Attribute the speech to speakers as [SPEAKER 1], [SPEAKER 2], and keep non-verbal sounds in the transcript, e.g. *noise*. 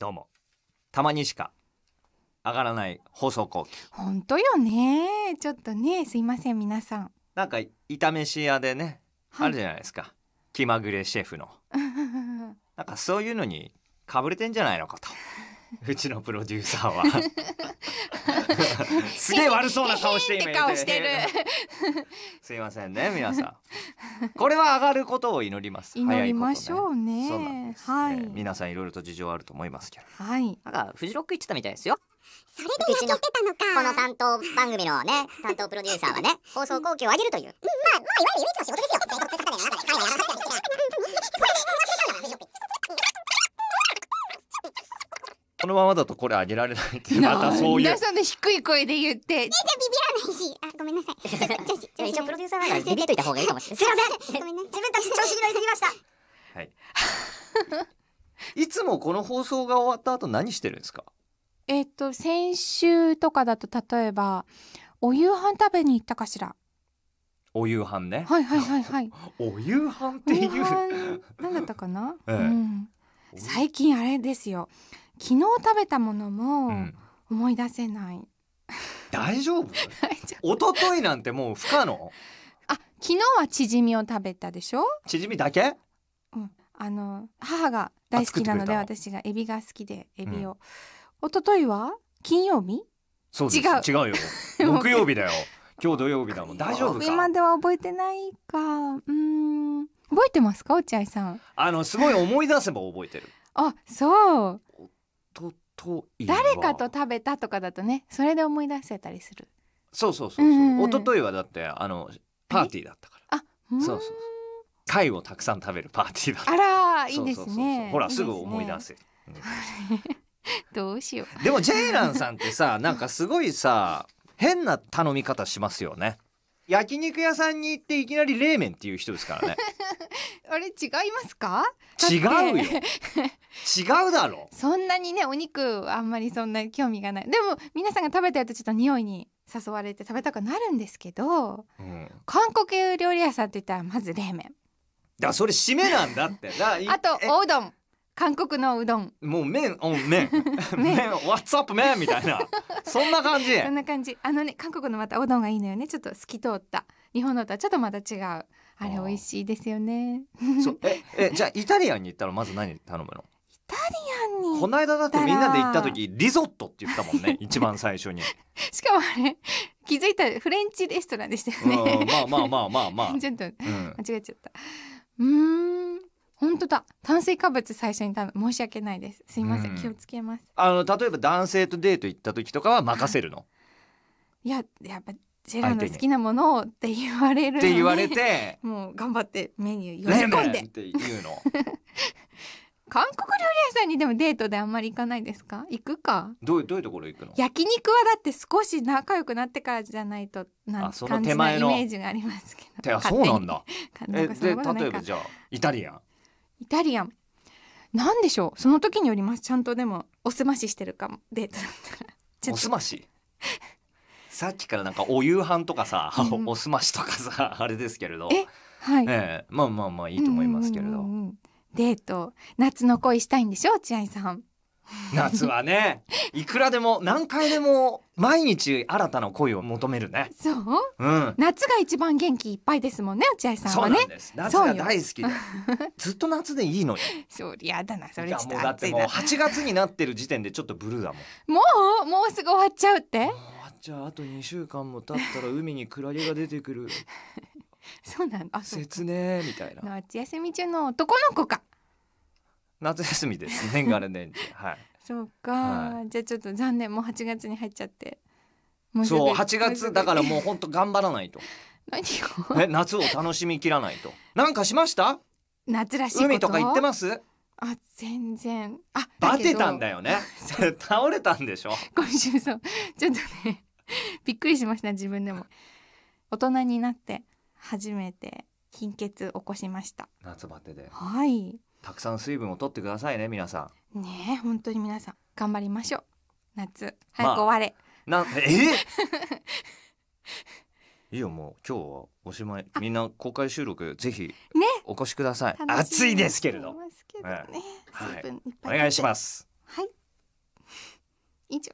[SPEAKER 1] どうもたまにしか上がらない放送後期
[SPEAKER 2] 本当よねちょっとねすいません皆さん
[SPEAKER 1] なんか炒めし屋でね、はい、あるじゃないですか気まぐれシェフの *laughs* なんかそういうのにかぶれてんじゃないのかとうちのプロデューサーは *laughs* すげえ悪そうな顔してる
[SPEAKER 2] *laughs*
[SPEAKER 1] すいませんね皆さん *laughs* これは上がることを祈ります。祈りましょうね。
[SPEAKER 2] ねはい、
[SPEAKER 1] 皆さんいろいろと事情あると思いますけ
[SPEAKER 2] ど。はい。なん
[SPEAKER 1] かフジロック行ってたみたいですよ。
[SPEAKER 2] それでやってたのか。この担
[SPEAKER 1] 当番組のね、*laughs* 担当プロデューサーはね、放送後期を上げるという。まあ、まあ、いわゆる唯一の仕事ですよ。*laughs* このままだとこれ上げられないってまたそういう皆
[SPEAKER 2] さんの低い声で言って子あごめんなさい女子女子 *laughs* 一応プロデューサーだから
[SPEAKER 1] ビいた方がいいかもしれない *laughs* す
[SPEAKER 2] いませんごめんなさい自分たち調子に乗りすぎました
[SPEAKER 1] はいいつもこの放送が終わった後何してるんですか
[SPEAKER 2] えっ、と先週とかだと例えばお夕飯食べに行ったかしら
[SPEAKER 1] お夕飯ね
[SPEAKER 2] はいはいはいはい
[SPEAKER 1] *laughs* お夕飯
[SPEAKER 2] っていう何だったかな、
[SPEAKER 1] ええ、うん、
[SPEAKER 2] 最近あれですよ昨日食べたものも思い出せない、うん
[SPEAKER 1] 大丈夫一昨日なんてもう不可能
[SPEAKER 2] あ昨日はチヂミを食べたでしょ
[SPEAKER 1] チヂミだけ
[SPEAKER 2] うんあの母が大好きなので私がエビが好きでエビを、うん、一昨日は金曜日そう違う違うよ
[SPEAKER 1] *laughs* 木曜日だよ *laughs* 今日土曜日だもん大丈夫今
[SPEAKER 2] では覚えてないかうん覚えてますか落合さん
[SPEAKER 1] あのすごい思い出せば覚えてる
[SPEAKER 2] あそう
[SPEAKER 1] とと誰かと
[SPEAKER 2] 食べたとかだとねそれで思い出せたりする
[SPEAKER 1] そうそうそうそう、一昨日はだってあのパーティーだったからあそうそうそう貝をたくさん食べるパーティーだったあらいいですねほらすぐ思い出せ、
[SPEAKER 2] *laughs* どうしようでもジェイランさんっ
[SPEAKER 1] てさ *laughs* なんかすごいさ変な頼み方しますよね焼肉屋さんに行っていきなり冷麺っていう人ですからね
[SPEAKER 2] *laughs* あれ違いますか違うよ
[SPEAKER 1] 違うだ
[SPEAKER 2] ろそんなにねお肉あんまりそんな興味がないでも皆さんが食べたやつちょっと匂いに誘われて食べたくなるんですけど、うん、韓国料理屋さんって言ったらまず冷麺
[SPEAKER 1] だそれ締めなんだって *laughs*
[SPEAKER 2] あとおうどん韓国のうどん
[SPEAKER 1] もう麺お麺 *laughs* 麺ワッツアップ麺みたいな
[SPEAKER 2] そんな感じそんな感じあのね韓国のまたおうどんがいいのよねちょっと透き通った日本のとはちょっとまた違うあれ美味しいですよね。そ
[SPEAKER 1] ええじゃあイタリアンに行ったらまず何頼むの？タリアンにこの
[SPEAKER 2] 間だってみんなで行った
[SPEAKER 1] 時リゾットって言ったもんね *laughs* 一番最初に
[SPEAKER 2] しかもあれ気づいたフレンチレストランでしたよねまあまあ
[SPEAKER 1] まあまあまあ *laughs* ちょっと、間
[SPEAKER 2] 違えちゃったうん本当だ炭水化物最初に食べ申し訳ないですすいません、うん、気をつけます
[SPEAKER 1] あの例えば男性とデート行った時とかは任せるの
[SPEAKER 2] いややっぱジェラの好きなものをって言われるって言われてもう頑張ってメニュー読み込んで、って言うの *laughs* 韓国料理屋さんにでもデートであんまり行かないですか行くか
[SPEAKER 1] どうどういうところ行くの焼
[SPEAKER 2] 肉はだって少し仲良くなってからじゃないとなんあその手前のイメージがありますけどあそうなん
[SPEAKER 1] だえで例えばじゃあイタリアン
[SPEAKER 2] イタリアンなんでしょうその時によりますちゃんとでもおすまししてるかもデートだったらおすまし
[SPEAKER 1] さっきからなんかお夕飯とかさ、うんおすましとかさあれですけれどえはい、えまあまあまあいいと思います
[SPEAKER 2] けれど、うんうんうんうんデート夏の恋したいんでしょ千愛さん
[SPEAKER 1] 夏はね *laughs* いくらでも何回でも毎日新たな恋を求めるね
[SPEAKER 2] そう、うん、夏が一番元気いっぱいですもんね落合さんはね夏が大好き *laughs*
[SPEAKER 1] ずっと夏でいいのよ
[SPEAKER 2] そりゃだなそれちょっと暑いなもう8
[SPEAKER 1] 月になってる時点でちょっとブルーだも
[SPEAKER 2] んもうもうすぐ終わっちゃうって終わっちゃうあと
[SPEAKER 1] 2週間も経ったら海にクラゲが出てくる
[SPEAKER 2] *laughs* そうなんだ説明みたいな夏休み中の男の子か
[SPEAKER 1] 夏休みですねがル年ンジはい *laughs*
[SPEAKER 2] そうか、はい、じゃあちょっと残念もう8月に入っちゃってそう8月だからもう
[SPEAKER 1] 本当頑張らないと
[SPEAKER 2] *laughs* 何を
[SPEAKER 1] え夏を楽しみきらないとなんかしました
[SPEAKER 2] 夏らしい海とか行ってますあ全然あバテたんだよね
[SPEAKER 1] 倒れたんでしょ
[SPEAKER 2] 今週そうちょっとねびっくりしました自分でも大人になって初めて貧血起こしました
[SPEAKER 1] 夏バテではいたくさん水分を取ってくださいね皆さ
[SPEAKER 2] んね本当に皆さん頑張りましょう夏早く終われ、
[SPEAKER 1] まあ、な *laughs* えいいよもう今日はおしまいみんな公開収録ぜひお越しください、ね、暑いですけれど、ね、はい、お願いしますはい以上